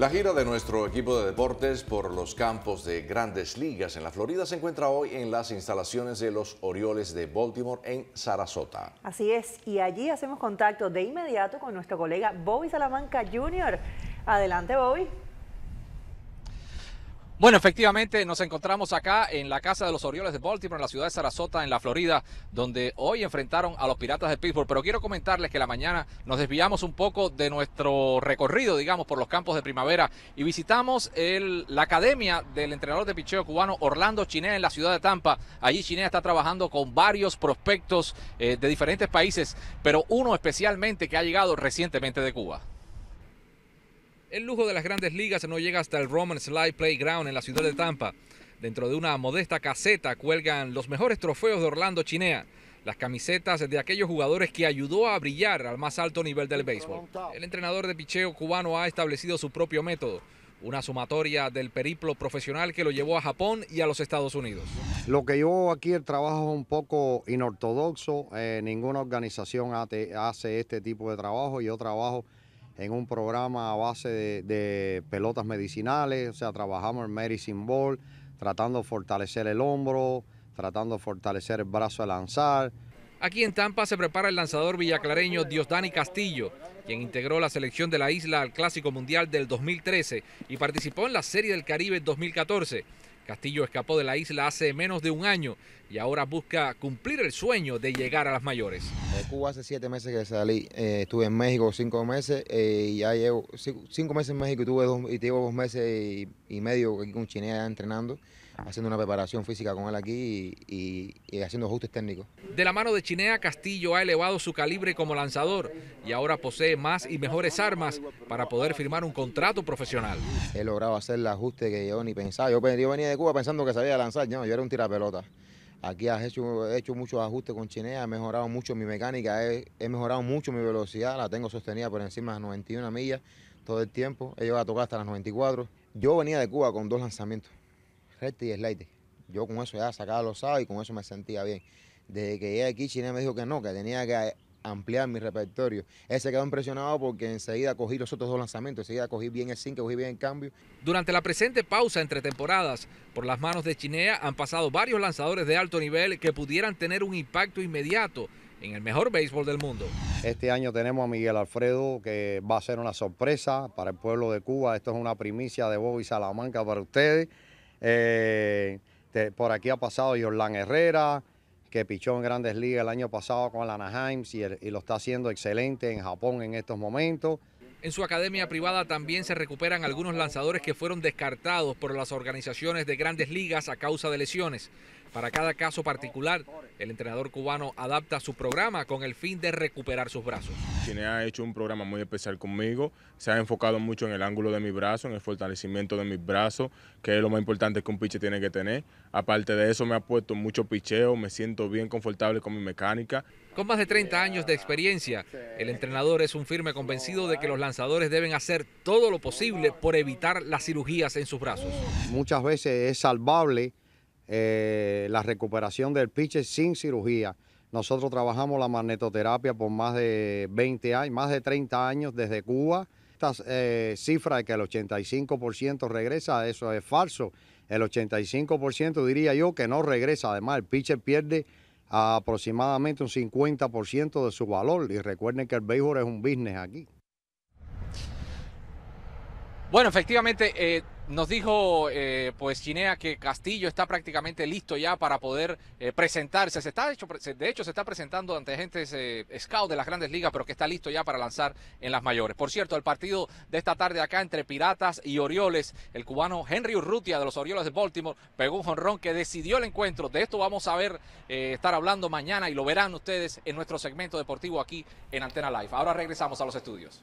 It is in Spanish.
La gira de nuestro equipo de deportes por los campos de grandes ligas en la Florida se encuentra hoy en las instalaciones de los Orioles de Baltimore en Sarasota. Así es, y allí hacemos contacto de inmediato con nuestro colega Bobby Salamanca Jr. Adelante, Bobby. Bueno, efectivamente nos encontramos acá en la casa de los Orioles de Baltimore, en la ciudad de Sarasota, en la Florida, donde hoy enfrentaron a los Piratas de Pittsburgh. Pero quiero comentarles que la mañana nos desviamos un poco de nuestro recorrido, digamos, por los campos de primavera y visitamos el, la academia del entrenador de picheo cubano Orlando Chinea en la ciudad de Tampa. Allí Chinea está trabajando con varios prospectos eh, de diferentes países, pero uno especialmente que ha llegado recientemente de Cuba. El lujo de las grandes ligas no llega hasta el Roman Sly Playground en la ciudad de Tampa. Dentro de una modesta caseta cuelgan los mejores trofeos de Orlando Chinea, las camisetas de aquellos jugadores que ayudó a brillar al más alto nivel del béisbol. El entrenador de picheo cubano ha establecido su propio método, una sumatoria del periplo profesional que lo llevó a Japón y a los Estados Unidos. Lo que yo aquí el trabajo es un poco inortodoxo, eh, ninguna organización hace este tipo de trabajo, yo trabajo en un programa a base de, pelotas medicinales, o sea, trabajamos el medicine ball, tratando de fortalecer el hombro, tratando de fortalecer el brazo a lanzar. Aquí en Tampa se prepara el lanzador villaclareño Diosdani Castillo, quien integró la selección de la isla al Clásico Mundial del 2013 y participó en la Serie del Caribe 2014. Castillo escapó de la isla hace menos de un año y ahora busca cumplir el sueño de llegar a las mayores. En eh, Cuba hace siete meses que salí, eh, estuve en México cinco meses eh, y ya llevo cinco, meses en México y, tuve dos, llevo dos meses y, medio aquí con Chinea entrenando haciendo una preparación física con él aquí y, haciendo ajustes técnicos. De la mano de Chinea, Castillo ha elevado su calibre como lanzador y ahora posee más y mejores armas para poder firmar un contrato profesional. He logrado hacer el ajuste que yo ni pensaba. Yo, venía de Cuba pensando que sabía lanzar, no, yo era un tirapelota. Aquí hecho, he hecho muchos ajustes con Chinea, he mejorado mucho mi mecánica, he, mejorado mucho mi velocidad, la tengo sostenida por encima de las 91 millas todo el tiempo, he llegado a tocar hasta las 94. Yo venía de Cuba con dos lanzamientos recta y slide. Yo con eso ya sacaba los sábados y con eso me sentía bien. Desde que llegué aquí, China me dijo que no, que tenía que ampliar mi repertorio. Ese quedó impresionado porque enseguida cogí los otros dos lanzamientos, enseguida cogí bien el 5, cogí bien el cambio. Durante la presente pausa entre temporadas, por las manos de Chinea han pasado varios lanzadores de alto nivel que pudieran tener un impacto inmediato en el mejor béisbol del mundo. Este año tenemos a Miguel Alfredo, que va a ser una sorpresa para el pueblo de Cuba. Esto es una primicia de Bobby Salamanca para ustedes. Eh, por aquí ha pasado Jorlan Herrera, que pichó en Grandes Ligas el año pasado con el Anaheim y lo está haciendo excelente en Japón en estos momentos. En su academia privada también se recuperan algunos lanzadores que fueron descartados por las organizaciones de grandes ligas a causa de lesiones. Para cada caso particular, el entrenador cubano adapta su programa con el fin de recuperar sus brazos. Chine ha hecho un programa muy especial conmigo. Se ha enfocado mucho en el ángulo de mi brazo, en el fortalecimiento de mis brazos, que es lo más importante que un piche tiene que tener. Aparte de eso, me ha puesto mucho picheo, me siento bien confortable con mi mecánica. Con más de 30 años de experiencia, el entrenador es un firme convencido de que los lanzadores deben hacer todo lo posible por evitar las cirugías en sus brazos. Muchas veces es salvable eh, la recuperación del piche sin cirugía. Nosotros trabajamos la magnetoterapia por más de 20 años, más de 30 años desde Cuba. Esta eh, cifra de que el 85% regresa, eso es falso. El 85% diría yo que no regresa. Además, el pitcher pierde aproximadamente un 50% de su valor. Y recuerden que el béisbol es un business aquí. Bueno, efectivamente, eh, nos dijo eh, pues Chinea que Castillo está prácticamente listo ya para poder eh, presentarse. Se está de hecho, se está presentando ante gente eh, scout de las grandes ligas, pero que está listo ya para lanzar en las mayores. Por cierto, el partido de esta tarde acá entre Piratas y Orioles, el cubano Henry Urrutia de los Orioles de Baltimore pegó un jonrón que decidió el encuentro. De esto vamos a ver, estar hablando mañana y lo verán ustedes en nuestro segmento deportivo aquí en Antena Live. Ahora regresamos a los estudios.